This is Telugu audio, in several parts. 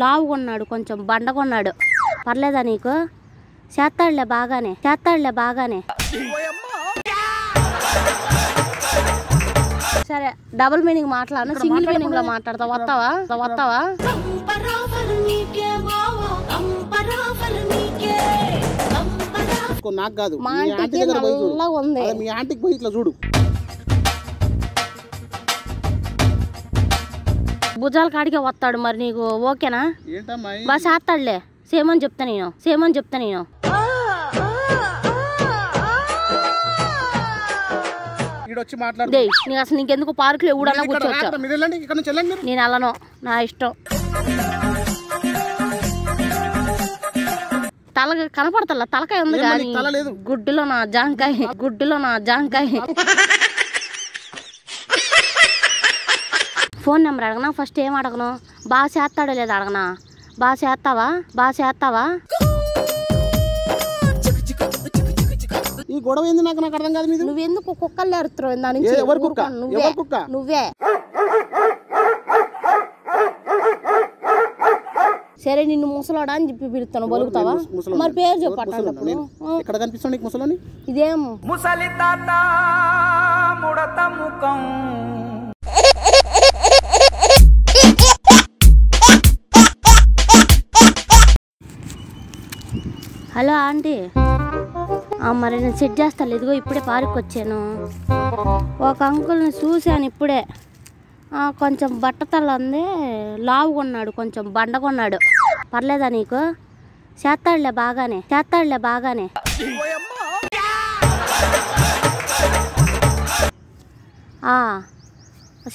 లావు కొన్నాడు కొంచెం బండ కొన్నాడు పర్లేదా నీకు చేస్తాడులే బాగానే చేస్తాడులే బాగానే సరే డబుల్ మీనింగ్ మాట్లాడు సింగిల్ మీనింగ్ లో మాట్లాడతా వస్తావా వస్తావా నాకు కాదు మా ఆంటీ నల్లగా ఉంది మీ ఆంటీకి పోయి ఇట్లా చూడు భుజాల కాడికే వస్తాడు మరి నీకు ఓకేనా బస్ ఆస్తాడులే సేమ్ అని చెప్తా నేను సేమ్ అని చెప్తా నేను నీకు అసలు నీకెందుకు పార్కులు ఎవడన్నా కూర్చోవచ్చు నేను అలను నా ఇష్టం తల కనపడతల తలకాయ ఉంది కానీ గుడ్డులో నా జాంకాయ గుడ్డులో నా జాంకాయ ఫోన్ నెంబర్ అడగనా ఫస్ట్ ఏం అడగను బాగా చేస్తాడో లేదా అడగనా బాగా చేస్తావా బాగా చేస్తావా ఈ గొడవ ఏంది నాకు నాకు అర్థం కాదు నువ్వు ఎందుకు కుక్కలు ఎరుతున్నావు దాని నుంచి ఎవరు కుక్క నువ్వే కుక్క నువ్వే సరే నిన్ను ముసలాడా అని చెప్పి పిలుస్తాను బలుగుతావా మరి పేరు చెప్పండి కనిపిస్తాను నీకు ఇదేం ముసలి తాత ముడత ముఖం హలో ఆంటీ మరి నేను సెట్ చేస్తాను ఇదిగో ఇప్పుడే పార్క్ వచ్చాను ఒక అంకుల్ని చూశాను ఇప్పుడే కొంచెం బట్టతల ఉంది లావుగా ఉన్నాడు కొంచెం బండ కొన్నాడు పర్లేదా నీకు చేస్తాడులే బాగానే చేస్తాడులే బాగానే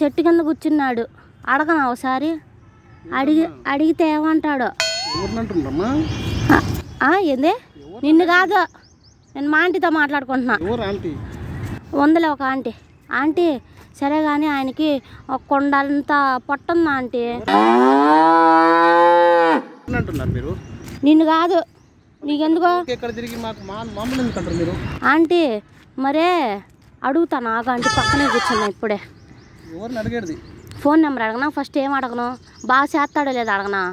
చెట్టు కింద కూర్చున్నాడు అడగను ఒకసారి అడిగి అడిగితే ఏమంటాడు ఏంది నిన్ను కాదు నేను మా ఆంటీతో మాట్లాడుకుంటున్నా ఉందిలే ఒక ఆంటీ ఆంటీ సరే కానీ ఆయనకి ఒక కొండంత పొట్టుంది ఆంటీ మీరు నిన్ను కాదు నీకెందుకో ఆంటీ మరే అడుగుతాను ఆగా ఆంటీ పక్కనే కూర్చున్నా ఇప్పుడే ఫోన్ నెంబర్ అడగనా ఫస్ట్ ఏం అడగను బాగా చేస్తాడో లేదా అడగనా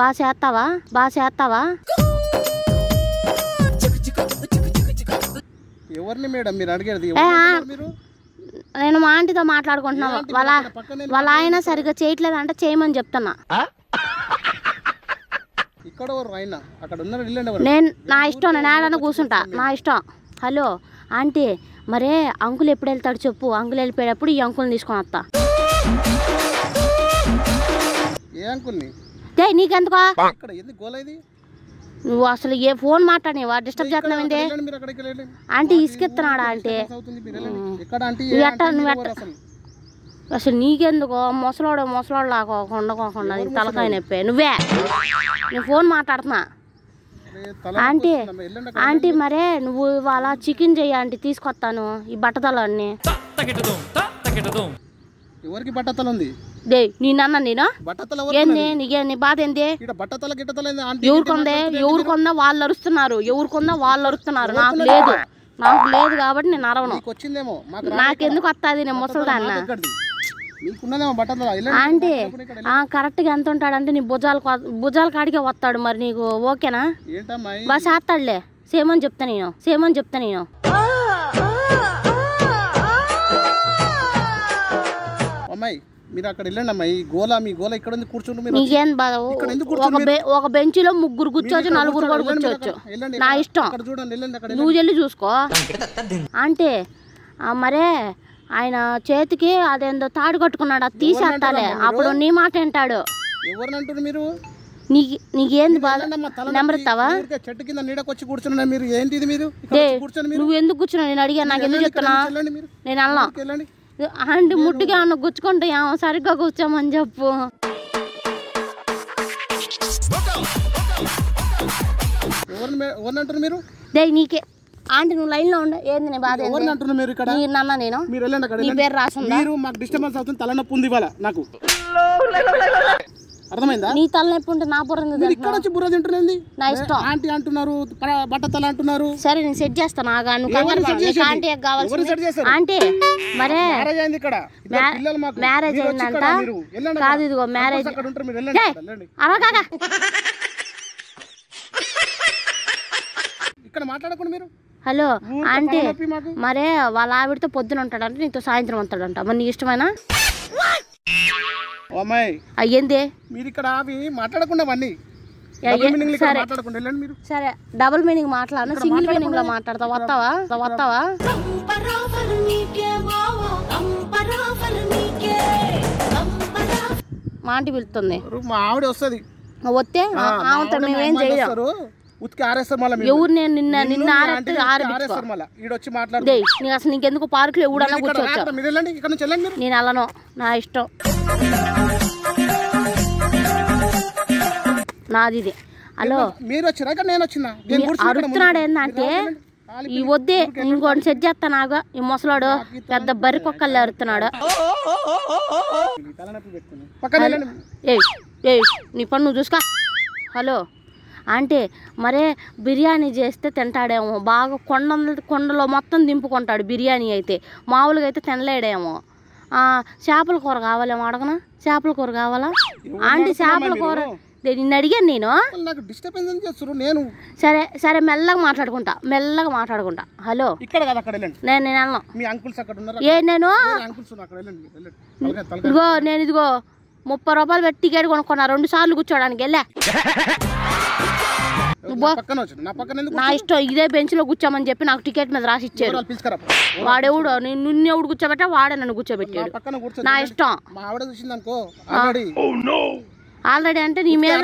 బాగా చేస్తావా బాగా చేస్తావా ఎవరిని మేడం మీరు మీరు నేను మా ఆంటీతో మాట్లాడుకుంటున్నా వాళ్ళ వాళ్ళ ఆయన సరిగ్గా చేయట్లేదు అంటే చేయమని చెప్తున్నా ఇక్కడ అక్కడ నేను నా ఇష్టం నేను ఆడన కూర్చుంటా నా ఇష్టం హలో ఆంటీ మరే అంకుల్ ఎప్పుడు వెళ్తాడు చెప్పు అంకులు వెళ్ళిపోయేటప్పుడు ఈ అంకుల్ని తీసుకొని వస్తా ఏ అంకుల్ని నీకెందుకో నువ్వు అసలు ఏ ఫోన్ మాట్లాడేవా డిస్టర్బ్ చేస్తున్నావంటే అంటే ఇసుకెత్తున్నాడా అంటే నువ్వు ఎట్ట నువ్వు ఎట్ట అసలు నీకెందుకో ముసలోడు ముసలోడు లాకోకుండా ఉండకోకుండా నీకు తలకాయ నొప్పి నువ్వే నువ్వు ఫోన్ మాట్లాడుతున్నా ఆంటీ ఆంటీ మరే నువ్వు ఇవాళ చికెన్ చెయ్యి ఆంటీ తీసుకొస్తాను ఈ బట్టతలన్నీ ఎవరికి బట్టతల ఉంది డే నేనన్నా నేను ఏంది నీ బాధ ఏంది ఎవరు ఎవరు ఎవరికొందా వాళ్ళు అరుస్తున్నారు ఎవరు ఎవరికొందా వాళ్ళు అరుస్తున్నారు నాకు లేదు నాకు లేదు కాబట్టి నేను అరవను నాకెందుకు వస్తుంది నేను ముసలిదాన్న అంటే కరెక్ట్గా ఎంత ఉంటాడంటే నీ భుజాలు భుజాల కాడికే వస్తాడు మరి నీకు ఓకేనా బస్ వేస్తాడులే సేమని చెప్తా నేను సేమని చెప్తా నేను మీరు అక్కడ వెళ్ళండి అమ్మా ఈ గోల మీ గోల ఇక్కడ ఉంది కూర్చుంటు మీరు మీకేం బాధ ఇక్కడ ఎందుకు ఒక ఒక బెంచ్ లో ముగ్గురు కూర్చోవచ్చు నలుగురు కూడా కూర్చోవచ్చు వెళ్ళండి నా ఇష్టం అక్కడ చూడండి వెళ్ళండి అక్కడ నువ్వు వెళ్ళి చూసుకో అంటే ఆ మరే ఆయన చేతికి అదేందో తాడు కట్టుకున్నాడు అది తీసేస్తాలే అప్పుడు నీ మాట వింటాడు ఎవరిని మీరు నీకేంది బాధ చెట్టు కింద నీడకు వచ్చి మీరు ఏంటిది మీరు నువ్వు ఎందుకు కూర్చున్నావు నేను అడిగా నాకు ఎందుకు చెప్తున్నా నేను వెళ్ళను వెళ్ళండి ఆంటీ ముట్టుగా ఏమన్నా గుచ్చుకుంటే ఏమో సరిగ్గా కూర్చోమని చెప్పు మీరు నీకే ఆంటీ నువ్వు లైన్ లో ఉండే ఏంది బాధ ఎవరిని మీరు ఇక్కడ నేను మీరు వెళ్ళండి పేరు రాసి మీరు మాకు డిస్టర్బెన్స్ అవుతుంది తలనొప్పి ఉంది ఇవాళ నాకు అర్థమైందా నీ తలనొప్పి ఉంటే నా బుర్ర ఇక్కడ వచ్చి బుర్ర తింటున్నది నా ఇష్టం ఆంటీ అంటున్నారు తల అంటున్నారు సరే నేను సెట్ చేస్తాను ఆగా నువ్వు ఆంటీ కావాల్సి ఆంటీ మరే మ్యారేజ్ అయింది ఇక్కడ మ్యారేజ్ అయిందంట కాదు ఇదిగో మ్యారేజ్ ఇక్కడ మీరు హలో ఆంటీ మరే వాళ్ళ ఆవిడతో పొద్దున ఉంటాడంటే నీతో సాయంత్రం ఉంటాడంట మరి నీ ఇష్టమైనా అయ్యిందే మీరు ఇక్కడ అవి మాట్లాడకుండా అవన్నీ సరే డబుల్ మీనింగ్ మాట్లాడను సింగిల్ మీనింగ్ లో మాట్లాడతా వస్తావా వస్తావా మా ఆంటీ పిలుస్తుంది మా ఆవిడ వస్తుంది వస్తే మేమేం ఎవరు నేను నిన్న నిన్న ఆరేస్తారు అసలు నీకెందుకు పార్కులో ఎవడన్నా కూర్చోవచ్చు నేను అలానో నా ఇష్టం నాది హలో మీరు వచ్చినాక నేను వచ్చిన అరుస్తున్నాడు ఏంటంటే ఈ వద్దే ఇంకోటి సెట్ చేస్తా నాగా ఈ ముసలాడు పెద్ద బర్రి కుక్కలు అరుతున్నాడు ఏ ఏ నీ పన్ను చూసుకో హలో అంటే మరే బిర్యానీ చేస్తే తింటాడేమో బాగా కొండ కొండలో మొత్తం దింపుకుంటాడు బిర్యానీ అయితే మామూలుగా అయితే తినలేడేమో చేపల కూర కావాలేమో అడగనా చేపల కూర కావాలా అంటే చేపల కూర నిన్ను అడిగాను నేను నేను సరే సరే మెల్లగా మాట్లాడుకుంటా మెల్లగా మాట్లాడుకుంటా హలో ఇక్కడ నేను నేను ఏ నేను ఇదిగో నేను ఇదిగో ముప్పై రూపాయలు పెట్టి టికెట్ కొనుక్కున్నా రెండు సార్లు కూర్చోడానికి వెళ్ళా నా ఇష్టం ఇదే బెంచ్ లో కూర్చోమని చెప్పి నాకు టికెట్ మీద రాసి ఇచ్చారు వాడేవుడు నేను ఎవడు కూర్చోబెట్టా వాడే నన్ను కూర్చోబెట్టాడు నా ఇష్టం ఆల్రెడీ అంటే నీ మీద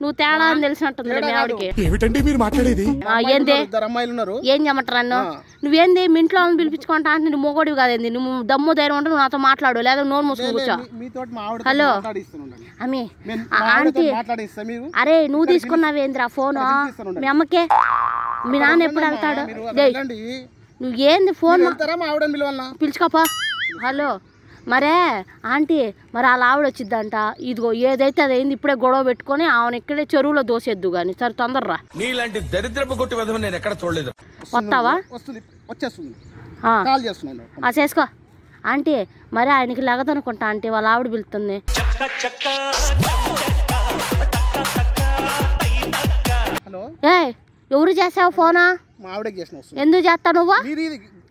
నువ్వు తేడా అని తెలిసినట్టుంది మీ ఆవిడకి ఏమిటండి మీరు మాట్లాడేది ఏంది అమ్మాయిలు ఉన్నారు ఏం చేయమంటారు అన్న నువ్వేంది మీ ఇంట్లో వాళ్ళని పిలిపించుకుంటా అంటే నువ్వు మోగోడివి కాదేంది నువ్వు దమ్ము ధైర్యం ఉంటే నువ్వు నాతో మాట్లాడు లేదా నోరు మూసుకుని కూర్చో హలో అమ్మి ఆంటీ అరే నువ్వు తీసుకున్నావేంద్రా ఫోన్ మీ అమ్మకే మీ నాన్న ఎప్పుడు వెళ్తాడు నువ్వు ఏంది ఫోన్ పిలుచుకోపా హలో మరే ఆంటీ మరి ఆ లావిడ వచ్చిద్దంట ఇదిగో ఏదైతే అది అయింది ఇప్పుడే గొడవ పెట్టుకొని ఆమెను ఇక్కడే చెరువులో దోసేద్దు గాని సరే తొందరరా నీలాంటి దరిద్రపు కొట్టి నేను ఎక్కడ చూడలేదు వస్తావా వచ్చేస్తుంది ఆ చేసుకో ఆంటీ మరి ఆయనకి లగదనుకుంటా ఆంటీ వాళ్ళ ఆవిడ పిలుతుంది హలో ఏ ఎవరు చేసావు ఫోనా ఎందుకు చేస్తావు నువ్వు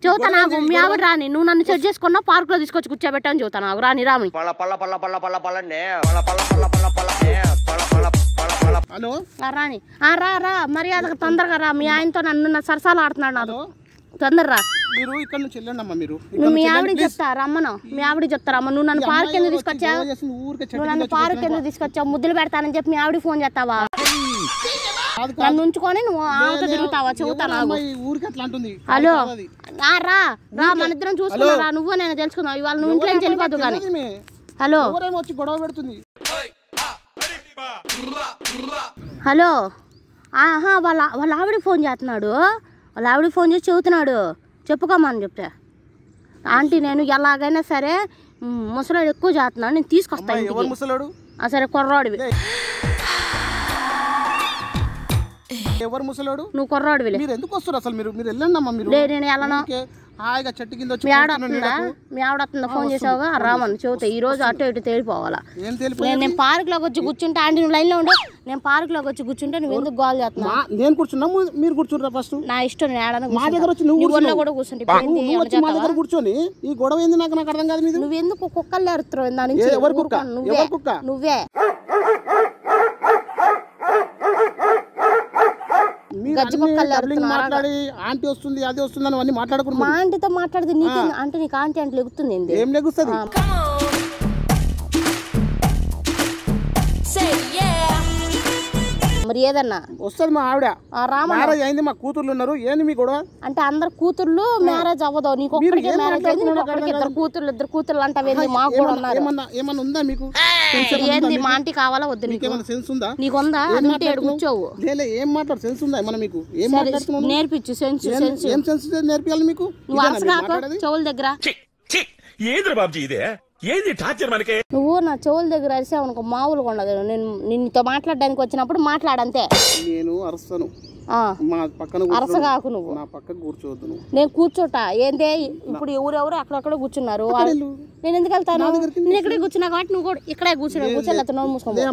చోతనా ఆవు రాని నువ్వు నన్ను సెట్ చేసుకున్నా పార్క్ లో తీసుకొచ్చి కూర్చోబెట్టాను చోతనా రాని రామి హలో రాని రా రా మర్యాదగా తొందరగా రా మీ ఆయనతో నన్ను నా సరసాలు ఆడుతున్నాడు నాతో తొందరరా మీరు ఇక్కడ నుంచి వెళ్ళండమ్మా మీరు మీ ఆవిడ చెప్తా రమ్మను మీ ఆవిడ చెప్తా రమ్మ నువ్వు నన్ను పార్క్ ఎందుకు తీసుకొచ్చావు నువ్వు నన్ను పార్క్ ఎందుకు తీసుకొచ్చావు ముద్దులు పెడతానని చెప్పి మీ ఆవిడ ఫోన్ చేస్తావా నన్ను ఉంచుకొని నువ్వు ఆమెతో తిరుగుతావా చెబుతాను హలో రా రా మన ఇద్దరం చూసుకున్నా నువ్వు నేను తెలుసుకుందాం ఇవాళ నువ్వు ఇంట్లో నుంచి కానీ హలో గొడవ పెడుతుంది హలో ఆహా వాళ్ళ వాళ్ళ ఆవిడ ఫోన్ చేస్తున్నాడు వాళ్ళ ఆవిడ ఫోన్ చేసి చెబుతున్నాడు అని చెప్తే ఆంటీ నేను ఎలాగైనా సరే ముసలాడు ఎక్కువ చేస్తున్నాడు నేను తీసుకొస్తాను సరే కుర్రాడివి ఎవరు ముసలోడు నువ్వు కుర్రాడు మీరు ఎందుకు వస్తారు అసలు మీరు మీరు వెళ్ళండి మీరు నేను హాయిగా చెట్టు కింద వచ్చి మీ ఆవిడ మీ ఆవిడ ఫోన్ చేసావుగా రామని చెబుతా ఈ రోజు అటు ఇటు తేలిపోవాలా నేను పార్క్ లోకి వచ్చి కూర్చుంటే ఆంటీ నువ్వు లో ఉండవు నేను పార్క్ లోకి వచ్చి కూర్చుంటే నువ్వు ఎందుకు గోల్ చేస్తున్నా నేను కూర్చున్నా మీరు కూర్చుంటా ఫస్ట్ నా ఇష్టం నువ్వు కూడా కూర్చుంటే కూర్చొని ఈ గొడవ ఏంది నాకు నాకు అర్థం కాదు మీరు నువ్వు ఎందుకు కుక్కలు అరుతున్నావు నువ్వే నువ్వే మాట్లాడి ఆంటీ వస్తుంది అది వస్తుంది అని అన్ని మాట్లాడకుండా మా ఆంటీతో మాట్లాడితే నీకు అంటే నీకు ఆంటీ అంటే లెగుతుంది ఏం లెగుస్తుంది మరి ఏదన్నా వస్తుంది మా ఆవిడ మ్యారేజ్ అయింది మా కూతుర్లు ఉన్నారు ఏంది మీ గొడవ అంటే అందరు కూతుర్లు మ్యారేజ్ అవ్వదు నీకు ఒక్కడికే మ్యారేజ్ అయింది ఇద్దరు కూతుర్లు ఇద్దరు కూతుర్లు అంటావేంది మాకు కూడా ఉన్నారు ఏమన్నా ఉందా మీకు ఏంది మా ఆంటీ కావాలా వద్దు నీకు సెన్స్ ఉందా నీకు ఉందా అది కూర్చోవు లేలే ఏం మాట్లాడు సెన్స్ ఉందా ఏమన్నా మీకు ఏం మాట్లాడుతున్నావు నేర్పించు సెన్స్ సెన్స్ ఏం నేర్పియాలి మీకు నువ్వు అసలు చెవుల దగ్గర ఏంద్ర బాబుజీ ఇదే ఏది టార్చర్ మనకి నువ్వు నా చెవుల దగ్గర అరిసావు అనుకో మామూలుగా ఉండదు నేను నిన్నతో మాట్లాడడానికి వచ్చినప్పుడు మాట్లాడంతే నేను అరసను మా పక్కన అరసగాకు నువ్వు నా పక్క కూర్చోవద్దు నేను కూర్చోట ఏందే ఇప్పుడు ఎవరెవరు అక్కడక్కడ కూర్చున్నారు వాళ్ళు నేను ఎందుకు వెళ్తాను నేను ఇక్కడే కూర్చున్నా కాబట్టి నువ్వు కూడా ఇక్కడే కూర్చున్నా కూర్చోలేదు నోరు మూసుకోండి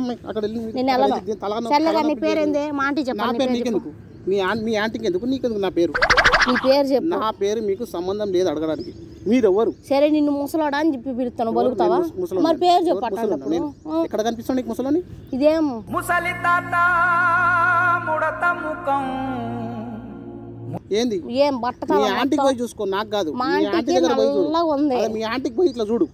నేను వెళ్ళను చల్లగా నీ పేరేందే మా ఆంటీ చెప్పాను మీ ఆంటీకి ఎందుకు ఎందుకు నా పేరు నీ పేరు చెప్పు నా పేరు మీకు సంబంధం లేదు అడగడానికి మీరెవ్వరు సరే నిన్ను ముసలాడా అని చెప్పి పిలుస్తాను బలుగుతావా మరి పేరు చెప్పండి ఎక్కడ ముసలని ఇదేం ముసలి ముడత ముఖం ఏంది ఏం బట్ట మీ ఆంటీకి పోయి చూసుకో నాకు కాదు మా ఆంటీ ఉంది మీ ఆంటీకి పోయి ఇట్లా చూడు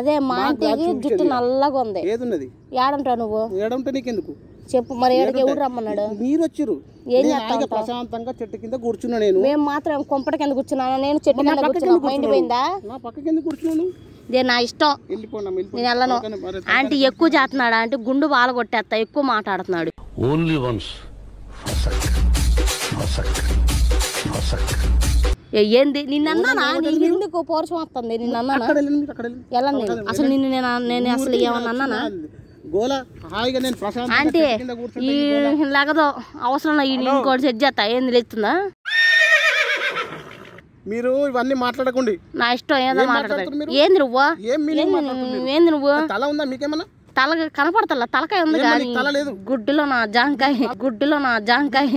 అదే మా ఆంటీకి జుట్టు నల్లగా ఉంది ఏదున్నది ఏడంట నువ్వు ఏడంటే నీకెందుకు చెప్పు మరి ఏడకి ఎవరు రమ్మన్నాడు మీరు వచ్చారు ఏం చేస్తాను ప్రశాంతంగా చెట్టు కింద కూర్చున్నా నేను మేము మాత్రం కొంపట కింద కూర్చున్నాను నేను చెట్టు కింద కూర్చున్నా మైండ్ పోయిందా నా పక్క కింద కూర్చున్నాను ఇదే నా ఇష్టం నేను వెళ్ళను ఆంటీ ఎక్కువ చేస్తున్నాడు ఆంటీ గుండు బాల కొట్టేస్తా ఎక్కువ మాట్లాడుతున్నాడు ఓన్లీ వన్స్ ఏంది నిన్నన్నా ఎందుకు పోర్చం వస్తుంది నిన్నన్నా వెళ్ళండి అసలు నిన్ను నేను నేను అసలు ఏమన్నా అన్నానా గోల అవసరం ఇంకోటి సెట్ చేస్తా ఏం తెలుస్తుందా మీరు ఇవన్నీ మాట్లాడకండి నా ఇష్టం ఏదో మాట్లాడుతుంది ఏంది నువ్వు ఏంది నువ్వు మీకేమన్నా తల కనపడతల తలకాయ ఉంది కానీ గుడ్డులో నా జాంకాయ గుడ్డులో నా జాంకాయ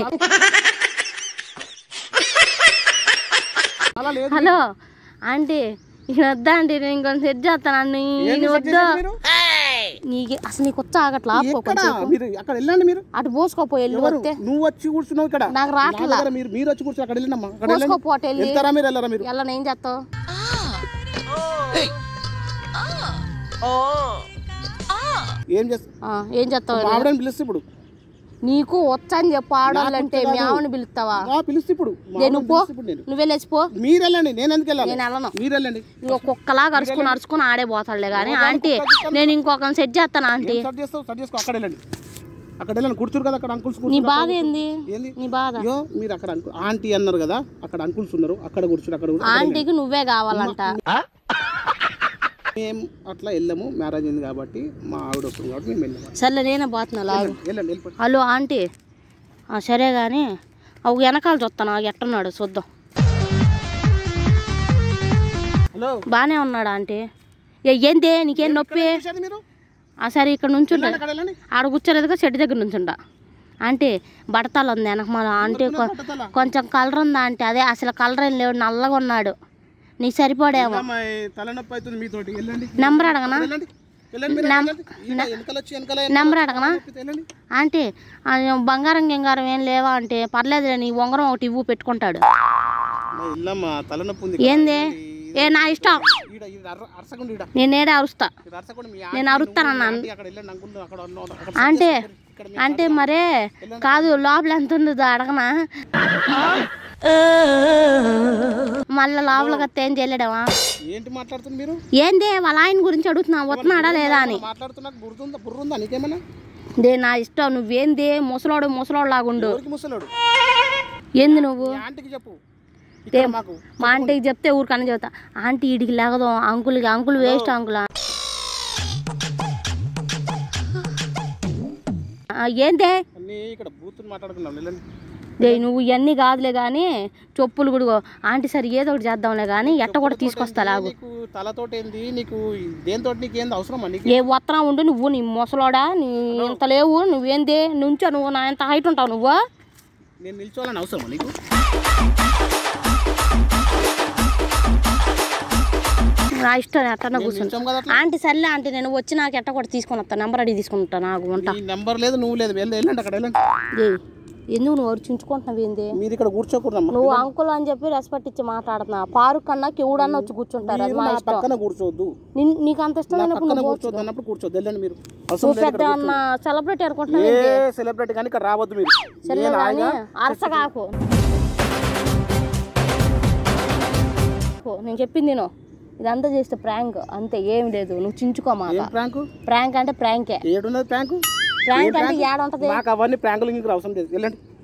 హలో ఆంటీ వద్దా ఆంటీ నేను ఇంకొని సెట్ చేస్తాను వద్దా నీ అసలు నీకు వచ్చా ఆగట్లా మీరు అక్కడ వెళ్ళండి మీరు అటు పోసుకోపో ఎల్లు వస్తే నువ్వు వచ్చి కూర్చున్నావు ఇక్కడ నాకు రావట్లేదు మీరు మీరు వచ్చి కూర్చుని అక్కడ వెళ్ళండి మీరు వెళ్ళరా మీరు వెళ్ళను ఏం చేస్తావు ఏం చేస్తావు ఏం చేస్తావు ఆవిడని పిలుస్తే ఇప్పుడు నీకు వచ్చని చెప్పు ఆడాలంటే మీ ఆవిడని పిలుస్తావా పిలుస్తా ఇప్పుడు నువ్వు పో నువ్వు వెళ్ళేసిపో మీరు వెళ్ళండి నేను ఎందుకు నేను వెళ్ళను మీరు వెళ్ళండి నువ్వు ఒక్కొక్కలాగా అరుచుకుని అరుచుకుని ఆడే పోతాడులే కానీ ఆంటీ నేను ఇంకొకరిని సెట్ చేస్తాను ఆంటీ సెట్ చేస్తావు సెట్ చేసుకో అక్కడ వెళ్ళండి అక్కడ వెళ్ళాను కూర్చురు కదా అక్కడ అంకుల్స్ నీ బాధ ఏంది నీ బాధ అయ్యో మీరు అక్కడ ఆంటీ అన్నారు కదా అక్కడ అంకుల్స్ ఉన్నారు అక్కడ కూర్చున్నారు అక్కడ ఆంటీకి నువ్వే కావాలంట మేము అట్లా వెళ్ళాము మ్యారేజ్ కాబట్టి మా ఆవిడ వస్తుంది కాబట్టి మేము సర్లే నేనే పోతున్నా వెళ్ళండి హలో ఆంటీ సరే కానీ ఒక వెనకాల చూస్తాను ఎట్టున్నాడు చూద్దాం హలో బాగానే ఉన్నాడు ఆంటీ ఏంది నీకేం నొప్పి సరే ఇక్కడ నుంచి ఆడ కూర్చోలేదుగా చెట్టు దగ్గర నుంచి ఉండా అంటే బడతాలు ఉంది వెనక మన ఆంటీ కొంచెం కలర్ ఉందా అంటే అదే అసలు కలర్ ఏం లేవు నల్లగా ఉన్నాడు నీకు సరిపోడేమో నంబర్ అడగనా నంబర్ అడగనా అంటే బంగారం గింగారం ఏం లేవా అంటే పర్లేదులే నీ ఉంగరం ఒకటి ఇవ్వు పెట్టుకుంటాడు ఏంది ఏ నా ఇష్టం నేనేడ అరుస్తా నేను అరుస్తానన్నా అంటే అంటే మరే కాదు లోపల ఎంత ఉందో అడగనా మళ్ళా లోపల కత్తి ఏం చేయలేడవా ఏంటి మాట్లాడుతుంది మీరు ఏంది వాళ్ళ ఆయన గురించి అడుగుతున్నా వస్తున్నాడా లేదా అని మాట్లాడుతున్నా దే నా ఇష్టం నువ్వేంది ముసలాడు ముసలాడు లాగుండు ముసలోడు ఏంది నువ్వు చెప్పు మా ఆంటీకి చెప్తే ఊరికన్నా చెబుతా ఆంటీ ఇడికి లేగదు అంకుల్కి అంకులు వేస్ట్ అంకుల ఏందే ఇక్కడ బూత్ మాట్లాడుకున్నాం దే నువ్వు ఇవన్నీ కాదులే కానీ చెప్పులు కూడా ఆంటీ సరే ఏదో ఒకటి చేద్దాంలే కానీ ఎట్ట కూడా తీసుకొస్తా లాగు ఏ ఉత్తరం ఉండు నువ్వు నీ ముసలోడా నీ ఇంత లేవు నువ్వేంది నుంచో నువ్వు నా ఎంత హైట్ ఉంటావు నువ్వు నేను నిల్చోవాలని అవసరం నా ఇష్టం ఎట్టన్నా కూర్చొని ఆంటీ సర్లే ఆంటీ నేను వచ్చి నాకు ఎట్ట కూడా తీసుకొని వస్తాను నెంబర్ అడిగి తీసుకుంటాను నాకు ఉంటా నెంబర్ లేదు నువ్వు లేదు వెళ్ళండి అక్కడ వెళ్ళండి ఎందుకు నువ్వు చించుకుంటున్నావు ఏంది మీరు ఇక్కడ కూర్చోకూడదమ్మా నువ్వు అంకుల్ అని చెప్పి రెస్పెక్ట్ ఇచ్చి మాట్లాడుతున్నా పార్క్ అన్నా ఎవడన్నా వచ్చి కూర్చుంటారు అది మా ఇష్టం పక్కన కూర్చోద్దు నీకు అంత ఇష్టం అయినప్పుడు కూర్చోద్దు అన్నప్పుడు కూర్చోద్దు వెళ్ళండి మీరు నువ్వు పెద్ద అన్న సెలబ్రిటీ అనుకుంటున్నావు ఏ సెలబ్రిటీ కానీ ఇక్కడ రావద్దు మీరు సరే కానీ నేను చెప్పింది నేను ఇదంతా చేస్తే ప్రాంక్ అంతే ఏం లేదు నువ్వు చించుకోమా ప్రాంక్ ప్రాంక్ అంటే ప్రాంకే ఏడున్నది ప్రాంక్ ప్రాంక్ అంటే ఏడ ఉంటది మాకు అవన్నీ ప్రాంకులు ఇంకా అవసరం లేదు వెళ్ళండి